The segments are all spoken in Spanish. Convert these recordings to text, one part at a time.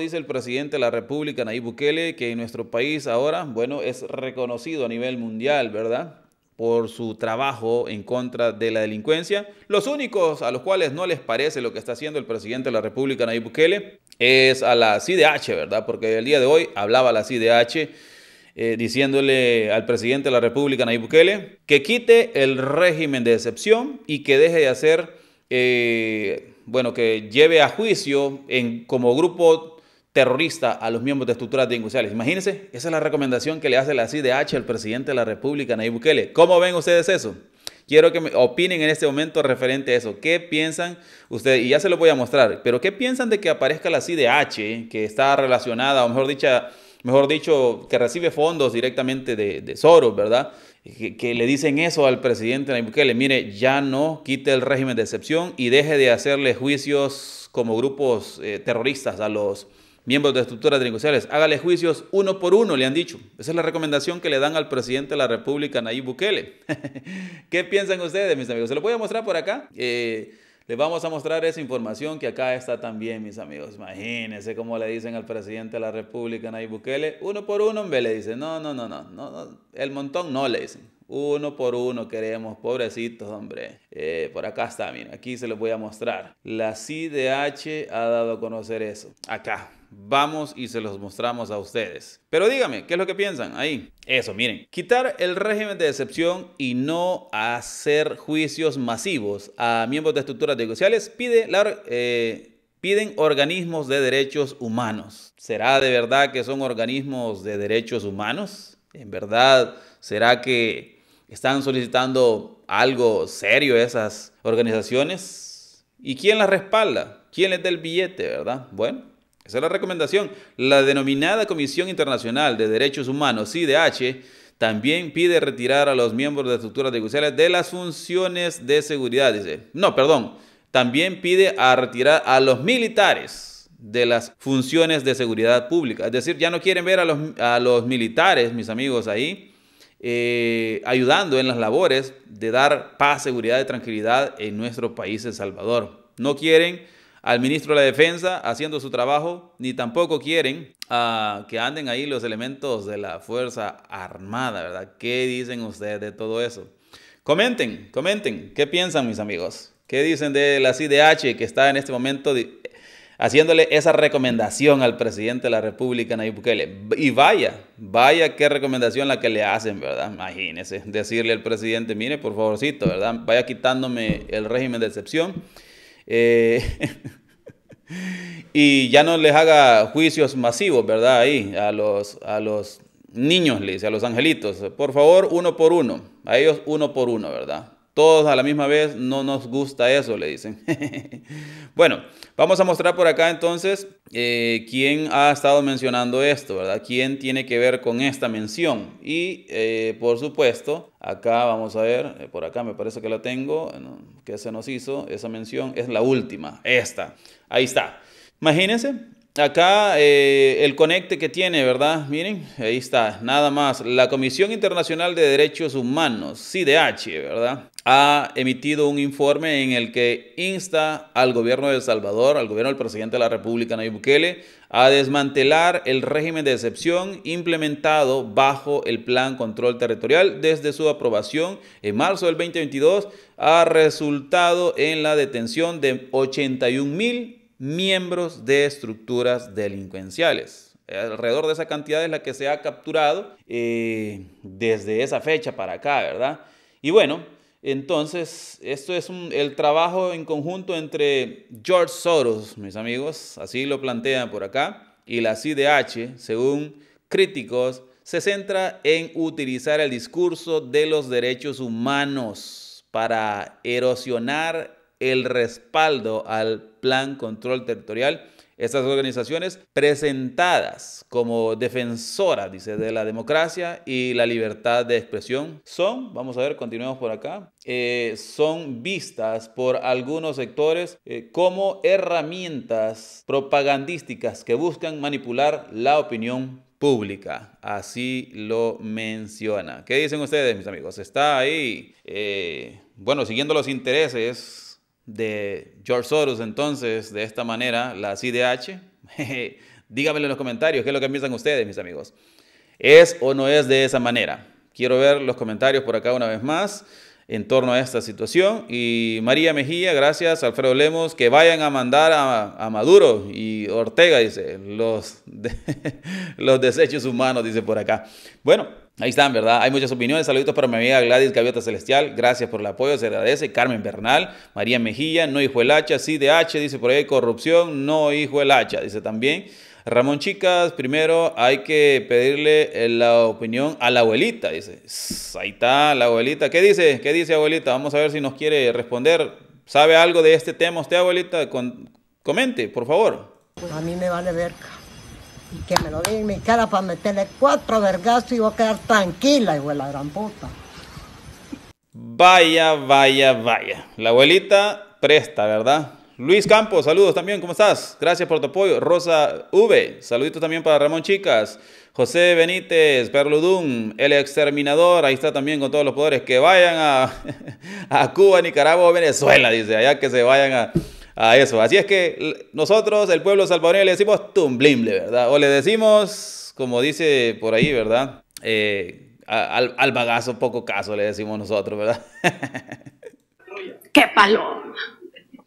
Dice el presidente de la República, Nayib Bukele, que en nuestro país ahora, bueno, es reconocido a nivel mundial, ¿verdad? Por su trabajo en contra de la delincuencia. Los únicos a los cuales no les parece lo que está haciendo el presidente de la República, Nayib Bukele, es a la CIDH, ¿verdad? Porque el día de hoy hablaba la CIDH. Eh, diciéndole al presidente de la República, Nayib Bukele, que quite el régimen de excepción y que deje de hacer, eh, bueno, que lleve a juicio en, como grupo terrorista a los miembros de estructuras delincuenciales. Imagínense, esa es la recomendación que le hace la CIDH al presidente de la República, Nayib Bukele. ¿Cómo ven ustedes eso? Quiero que me opinen en este momento referente a eso. ¿Qué piensan ustedes? Y ya se lo voy a mostrar. Pero ¿qué piensan de que aparezca la CIDH, que está relacionada, o mejor dicho, mejor dicho que recibe fondos directamente de, Soros, ¿verdad? Que, le dicen eso al presidente Nayib Bukele. Mire, ya no quite el régimen de excepción y deje de hacerle juicios como grupos eh, terroristas a los miembros de estructuras delincuenciales, hágale juicios uno por uno, le han dicho. Esa es la recomendación que le dan al presidente de la República, Nayib Bukele. ¿Qué piensan ustedes, mis amigos? Se lo voy a mostrar por acá. Eh, les vamos a mostrar esa información que acá está también, mis amigos. Imagínense cómo le dicen al presidente de la República, Nayib Bukele, uno por uno, hombre, le dicen, no, no, no, no, no, el montón no le dicen. Uno por uno queremos, pobrecitos, hombre. Eh, por acá está, miren, aquí se los voy a mostrar. La CIDH ha dado a conocer eso. Acá, vamos y se los mostramos a ustedes. Pero dígame, ¿qué es lo que piensan ahí? Eso, miren, quitar el régimen de excepción y no hacer juicios masivos a miembros de estructuras negociales eh, piden organismos de derechos humanos. ¿Será de verdad que son organismos de derechos humanos? ¿En verdad será que están solicitando algo serio esas organizaciones. ¿Y quién las respalda? ¿Quién les da el billete, verdad? Bueno, esa es la recomendación. La denominada Comisión Internacional de Derechos Humanos, CIDH, también pide retirar a los miembros de estructuras judiciales de las funciones de seguridad, dice. No, perdón. También pide a retirar a los militares de las funciones de seguridad pública. Es decir, ya no quieren ver a los, a los militares, mis amigos, ahí, eh, ayudando en las labores de dar paz, seguridad y tranquilidad en nuestro país, El Salvador. No quieren al ministro de la Defensa haciendo su trabajo, ni tampoco quieren ah, que anden ahí los elementos de la Fuerza Armada, ¿verdad? ¿Qué dicen ustedes de todo eso? Comenten, comenten, ¿qué piensan mis amigos? ¿Qué dicen de la CIDH que está en este momento haciéndole esa recomendación al presidente de la República, Nayib Bukele. Y vaya, vaya qué recomendación la que le hacen, ¿verdad? Imagínese decirle al presidente, mire, por favorcito, ¿verdad? Vaya quitándome el régimen de excepción. Eh, y ya no les haga juicios masivos, ¿verdad? Ahí, a los, a los niños, le a los angelitos. Por favor, uno por uno. A ellos uno por uno, ¿verdad? Todos a la misma vez, no nos gusta eso, le dicen. bueno, vamos a mostrar por acá entonces eh, quién ha estado mencionando esto, ¿verdad? ¿Quién tiene que ver con esta mención? Y eh, por supuesto, acá vamos a ver, eh, por acá me parece que la tengo, que se nos hizo esa mención, es la última, esta. Ahí está. Imagínense, acá eh, el conecte que tiene, ¿verdad? Miren, ahí está, nada más. La Comisión Internacional de Derechos Humanos, CIDH, ¿verdad? Ha emitido un informe en el que insta al gobierno de El Salvador, al gobierno del presidente de la República, Nayib Bukele, a desmantelar el régimen de excepción implementado bajo el Plan Control Territorial desde su aprobación en marzo del 2022 ha resultado en la detención de 81 mil miembros de estructuras delincuenciales. Alrededor de esa cantidad es la que se ha capturado eh, desde esa fecha para acá, ¿verdad? Y bueno, entonces, esto es el trabajo en conjunto entre George Soros, mis amigos, así lo plantean por acá, y la CIDH, según críticos, se centra en utilizar el discurso de los derechos humanos para erosionar el respaldo al Plan Control Territorial. Estas organizaciones presentadas como defensoras, dice, de la democracia y la libertad de expresión, son, vamos a ver, continuamos por acá, eh, son vistas por algunos sectores eh, como herramientas propagandísticas que buscan manipular la opinión pública. Así lo menciona. ¿Qué dicen ustedes, mis amigos? Está ahí, eh, bueno, siguiendo los intereses de George Soros entonces de esta manera, la CDH. Díganmelo en los comentarios, ¿qué es lo que piensan ustedes, mis amigos? ¿Es o no es de esa manera? Quiero ver los comentarios por acá una vez más en torno a esta situación. Y María Mejía, gracias, Alfredo Lemos, que vayan a mandar a, Maduro y Ortega, dice, los, los desechos humanos, dice por acá. Bueno, Ahí están, ¿verdad? Hay muchas opiniones. Saluditos para mi amiga Gladys Gaviota Celestial. Gracias por el apoyo, se agradece. Carmen Bernal, María Mejía, no hijo el hacha, sí de H, dice por ahí, corrupción, no hijo el hacha, dice también. Ramón Chicas, primero hay que pedirle la opinión a la abuelita, dice. Ahí está la abuelita. ¿Qué dice? ¿Qué dice abuelita? Vamos a ver si nos quiere responder. ¿Sabe algo de este tema usted, abuelita? comente, por favor. Pues a mí me vale verga. Y que me lo diga en mi cara para meterle cuatro vergazos y voy a quedar tranquila, igual la gran puta. Vaya, vaya, vaya. La abuelita presta, ¿verdad? Luis Campos, saludos también, ¿cómo estás? Gracias por tu apoyo. Rosa V, saluditos también para Ramón Chicas. José Benítez, Perludum, el exterminador, ahí está también con todos los poderes. Que vayan a, Cuba, Nicaragua o Venezuela, dice, allá que se vayan a, eso. Así es que nosotros, el pueblo salvadoreño, le decimos tumblimble, ¿verdad? O le decimos, como dice por ahí, ¿verdad? Eh, al, al bagazo poco caso le decimos nosotros, ¿verdad? ¡Qué paloma!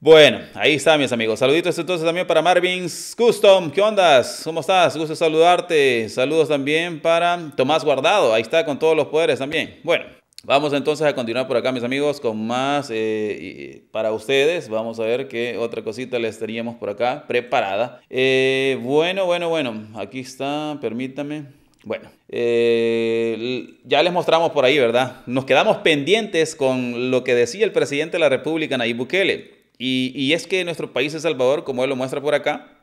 Bueno, ahí está, mis amigos. Saluditos entonces también para Marvin's Custom. ¿Qué onda? ¿Cómo estás? Gusto saludarte. Saludos también para Tomás Guardado. Ahí está con todos los poderes también. Bueno, vamos entonces a continuar por acá, mis amigos, con más eh, para ustedes. Vamos a ver qué otra cosita les teníamos por acá preparada. Eh, bueno, bueno, bueno. Aquí está, permítame. Bueno, eh, ya les mostramos por ahí, ¿verdad? Nos quedamos pendientes con lo que decía el presidente de la República, Nayib Bukele. Y, es que nuestro país, El Salvador, como él lo muestra por acá,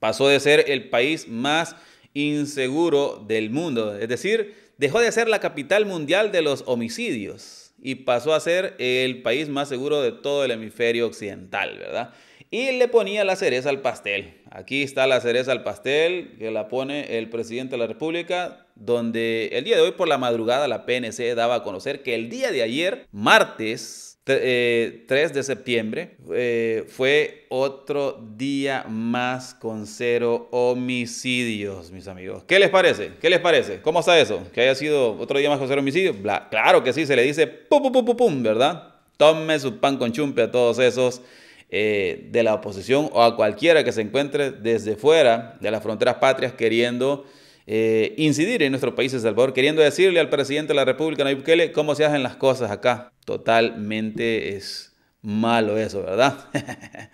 pasó de ser el país más inseguro del mundo. Es decir, dejó de ser la capital mundial de los homicidios y pasó a ser el país más seguro de todo el hemisferio occidental, ¿verdad? Y le ponía la cereza al pastel. Aquí está la cereza al pastel que la pone el presidente de la República, donde el día de hoy por la madrugada la PNC daba a conocer que el día de ayer, martes 3 eh, de septiembre eh, fue otro día más con cero homicidios, mis amigos. ¿Qué les parece? ¿Qué les parece? ¿Cómo está eso? ¿Que haya sido otro día más con cero homicidios? claro que sí, se le dice pum, pum, pum, pum, ¿verdad? Tome su pan con chumpe a todos esos eh, de la oposición o a cualquiera que se encuentre desde fuera de las fronteras patrias queriendo... Eh, incidir en nuestro país, de Salvador, queriendo decirle al presidente de la República, Nayib Bukele, cómo se hacen las cosas acá. Totalmente es malo eso, ¿verdad?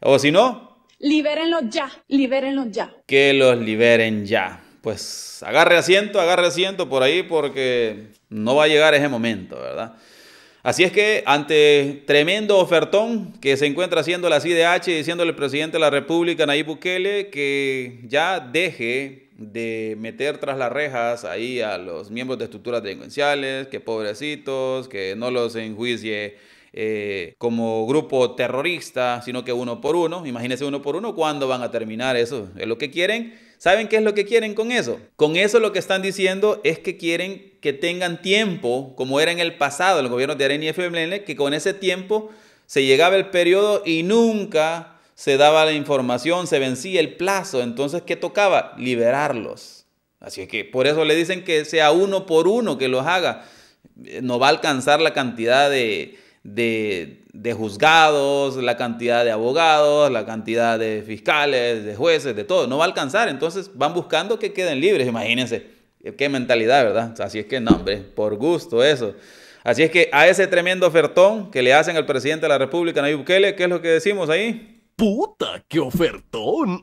o si no... Libérenlos ya, libérenlos ya. Que los liberen ya. Pues agarre asiento, agarre asiento por ahí porque no va a llegar ese momento, ¿verdad? Así es que ante tremendo ofertón que se encuentra haciendo la CIDH, diciéndole al presidente de la República, Nayib Bukele, que ya deje de meter tras las rejas ahí a los miembros de estructuras delincuenciales, que pobrecitos, que no los enjuicie eh, como grupo terrorista, sino que uno por uno, imagínense uno por uno, ¿cuándo van a terminar eso? Es lo que quieren ¿Saben qué es lo que quieren con eso? Con eso lo que están diciendo es que quieren que tengan tiempo, como era en el pasado, el gobierno de AREN y FMLN, que con ese tiempo se llegaba el periodo y nunca se daba la información, se vencía el plazo. Entonces, ¿qué tocaba? Liberarlos. Así que por eso le dicen que sea uno por uno que los haga. Eh, no va a alcanzar la cantidad de, de, juzgados, la cantidad de abogados, la cantidad de fiscales, de jueces, de todo. No va a alcanzar. Entonces van buscando que queden libres. Imagínense qué mentalidad, ¿verdad? Así es que no, hombre, por gusto eso. Así es que a ese tremendo ofertón que le hacen al presidente de la República, Nayib Bukele, ¿qué es lo que decimos ahí? ¡Puta, qué ofertón!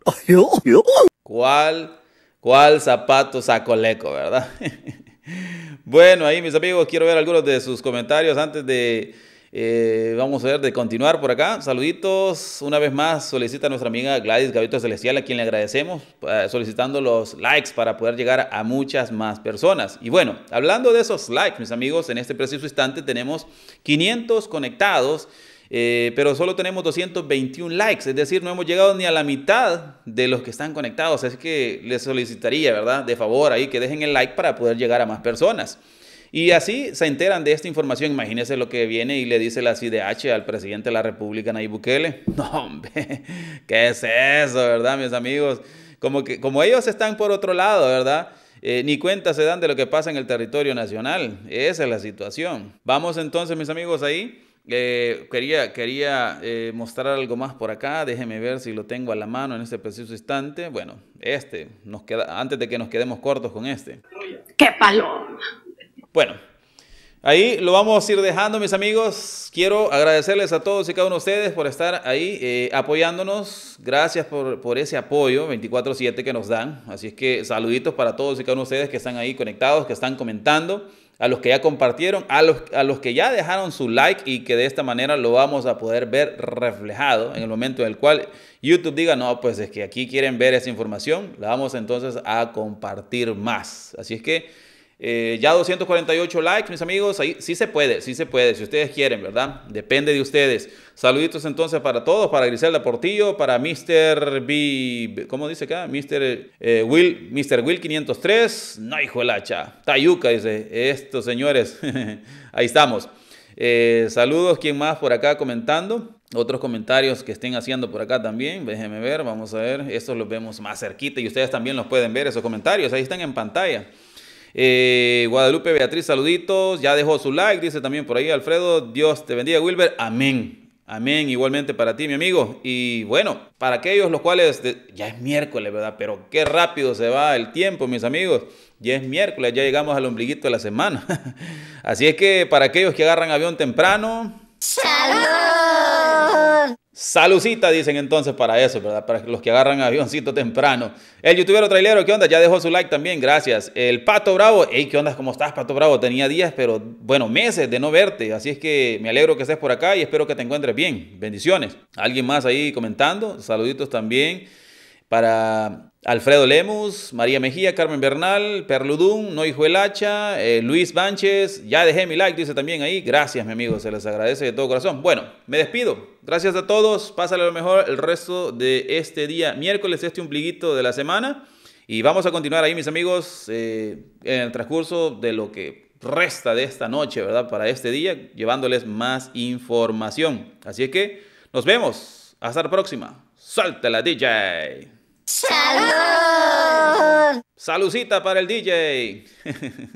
¿Cuál, cuál zapato sacoleco, verdad? bueno, ahí mis amigos, quiero ver algunos de sus comentarios antes de eh, vamos a ver de continuar por acá. Saluditos. Una vez más solicita nuestra amiga Gladys Gavito Celestial, a quien le agradecemos, eh, solicitando los likes para poder llegar a muchas más personas. Y bueno, hablando de esos likes, mis amigos, en este preciso instante tenemos 500 conectados. Eh, pero solo tenemos 221 likes, es decir, no hemos llegado ni a la mitad de los que están conectados. Es que les solicitaría, ¿verdad? De favor ahí que dejen el like para poder llegar a más personas. Y así se enteran de esta información. Imagínense lo que viene y le dice la CIDH al presidente de la República, Nayib Bukele. No, hombre, ¿qué es eso, verdad, mis amigos? Como, que, como ellos están por otro lado, ¿verdad? Eh, ni cuenta se dan de lo que pasa en el territorio nacional. Esa es la situación. Vamos entonces, mis amigos, ahí. Eh, quería quería eh, mostrar algo más por acá. Déjeme ver si lo tengo a la mano en este preciso instante. Bueno, este, nos queda, antes de que nos quedemos cortos con este. ¡Qué palo! Bueno, ahí lo vamos a ir dejando, mis amigos. Quiero agradecerles a todos y cada uno de ustedes por estar ahí eh, apoyándonos. Gracias por, ese apoyo 24-7 que nos dan. Así es que saluditos para todos y cada uno de ustedes que están ahí conectados, que están comentando a los que ya compartieron, a los, a los, que ya dejaron su like y que de esta manera lo vamos a poder ver reflejado en el momento en el cual YouTube diga, no, pues es que aquí quieren ver esa información, la vamos entonces a compartir más. Así es que... Eh, ya 248 likes, mis amigos. Ahí sí se puede, sí se puede, si ustedes quieren, ¿verdad? Depende de ustedes. Saluditos entonces para todos, para Griselda Portillo, para Mr. B, ¿cómo dice acá? Mr. Eh, Will, Mr. Will 503. No, hijo el hacha. Tayuca, dice. Estos señores. Ahí estamos. Eh, saludos, ¿quién más por acá comentando? Otros comentarios que estén haciendo por acá también, déjenme ver, vamos a ver, estos los vemos más cerquita y ustedes también los pueden ver, esos comentarios, ahí están en pantalla. Eh, Guadalupe Beatriz, saluditos. Ya dejó su like, dice también por ahí Alfredo. Dios te bendiga, Wilber. Amén. Amén, igualmente para ti, mi amigo. Y bueno, para aquellos los cuales ya es miércoles, ¿verdad? Pero qué rápido se va el tiempo, mis amigos. Ya es miércoles, ya llegamos al ombliguito de la semana. Así es que para aquellos que agarran avión temprano. ¡Salud! Salucita, dicen entonces para eso, ¿verdad? Para los que agarran avioncito temprano. El youtuber trailero, ¿qué onda? Ya dejó su like también, gracias. El Pato Bravo, hey, ¿qué onda? ¿Cómo estás, Pato Bravo? Tenía días, pero bueno, meses de no verte. Así es que me alegro que estés por acá y espero que te encuentres bien. Bendiciones. Alguien más ahí comentando, saluditos también para Alfredo Lemus, María Mejía, Carmen Bernal, Perludún, Hijo El Hacha, eh, Luis Banches, ya dejé mi like, dice también ahí. Gracias, mi amigo, se les agradece de todo corazón. Bueno, me despido. Gracias a todos. Pásale lo mejor el resto de este día, miércoles, este ombliguito de la semana. Y vamos a continuar ahí, mis amigos, eh, en el transcurso de lo que resta de esta noche, ¿verdad? Para este día, llevándoles más información. Así es que nos vemos. Hasta la próxima. ¡Salta la DJ. ¡Salud! Salucita para el DJ.